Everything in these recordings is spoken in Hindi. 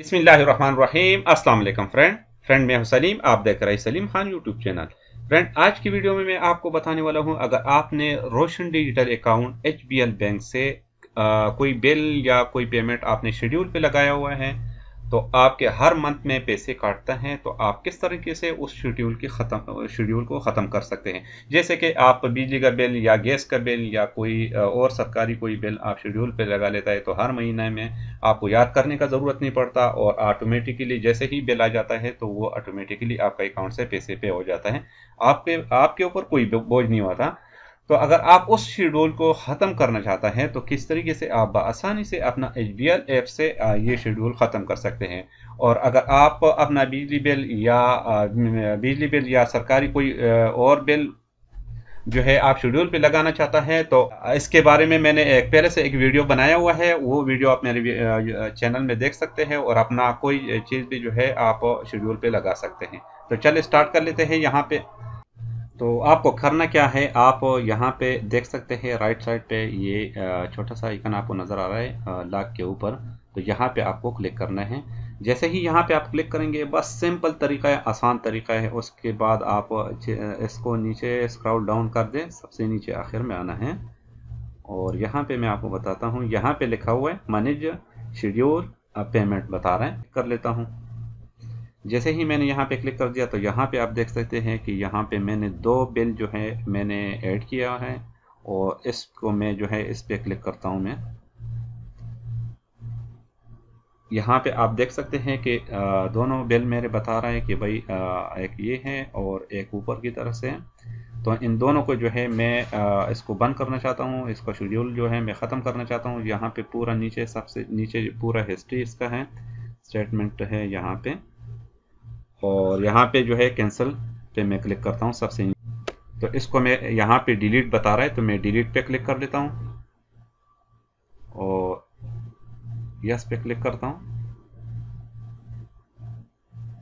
बिसमीम अस्सलाम फ्रेंड फ्रेंड मैं हूं सलीम आप देख रहे हैं Salim Khan YouTube channel friend आज की वीडियो में मैं आपको बताने वाला हूं अगर आपने Roshan digital account H bank से आ, कोई बिल या कोई पेमेंट आपने शेड्यूल पे लगाया हुआ है तो आपके हर मंथ में पैसे काटता है तो आप किस तरीके से उस शेड्यूल की ख़त्म शेड्यूल को ख़त्म कर सकते हैं जैसे कि आप बिजली का बिल या गैस का बिल या कोई और सरकारी कोई बिल आप शेड्यूल पर लगा लेता है तो हर महीने में आपको याद करने का ज़रूरत नहीं पड़ता और ऑटोमेटिकली जैसे ही बिल आ जाता है तो वो ऑटोमेटिकली आपका अकाउंट से पैसे पे हो जाता है आपके आपके ऊपर कोई बोझ नहीं होता तो अगर आप उस शेड्यूल को ख़त्म करना चाहते हैं तो किस तरीके से आप आसानी से अपना एच बी एल ऐप से ये शेड्यूल ख़त्म कर सकते हैं और अगर आप अपना बिजली बिल या बिजली बिल या सरकारी कोई और बिल जो है आप शेड्यूल पे लगाना चाहता है तो इसके बारे में मैंने एक पहले से एक वीडियो बनाया हुआ है वो वीडियो आप मेरे चैनल में देख सकते हैं और अपना कोई चीज़ भी जो है आप शेड्यूल पे लगा सकते हैं तो चल स्टार्ट कर लेते हैं यहाँ पे तो आपको करना क्या है आप यहाँ पे देख सकते हैं राइट साइड पे ये छोटा सा आइकन आपको नज़र आ रहा है लाख के ऊपर तो यहाँ पे आपको क्लिक करना है जैसे ही यहाँ पे आप क्लिक करेंगे बस सिंपल तरीका है आसान तरीका है उसके बाद आप इसको नीचे स्क्रॉल डाउन कर दें सबसे नीचे आखिर में आना है और यहाँ पे मैं आपको बताता हूँ यहाँ पे लिखा हुआ है मैनेज शेड्यूल पेमेंट बता रहे हैं कर लेता हूँ जैसे ही मैंने यहाँ पे क्लिक कर दिया तो यहाँ पे आप देख सकते हैं कि यहाँ पे मैंने दो बिल जो है मैंने ऐड किया है और इसको मैं जो है इस पर क्लिक करता हूँ मैं यहाँ पे आप देख सकते हैं कि दोनों बिल मेरे बता रहे है कि भाई एक ये है और एक ऊपर की तरफ से तो इन दोनों को जो है मैं इसको बंद करना चाहता हूँ इसका शेड्यूल जो है मैं ख़त्म करना चाहता हूँ यहाँ पे पूरा नीचे सबसे नीचे पूरा हिस्ट्री इसका है स्टेटमेंट है यहाँ पे और यहाँ पे जो है कैंसिल पे मैं क्लिक करता हूँ सबसे तो इसको मैं यहाँ पे डिलीट बता रहा है तो मैं डिलीट पे क्लिक कर लेता हूँ और यस पे क्लिक करता हूँ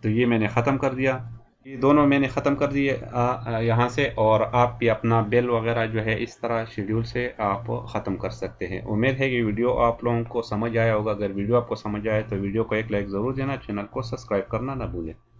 तो ये मैंने ख़त्म कर दिया ये दोनों मैंने ख़त्म कर दिए यहाँ से और आप भी अपना बिल वगैरह जो है इस तरह शेड्यूल से आप ख़त्म कर सकते हैं उम्मीद है कि वीडियो आप लोगों को समझ आया होगा अगर वीडियो आपको समझ आए तो वीडियो को एक लाइक ज़रूर देना चैनल को सब्सक्राइब करना ना भूलें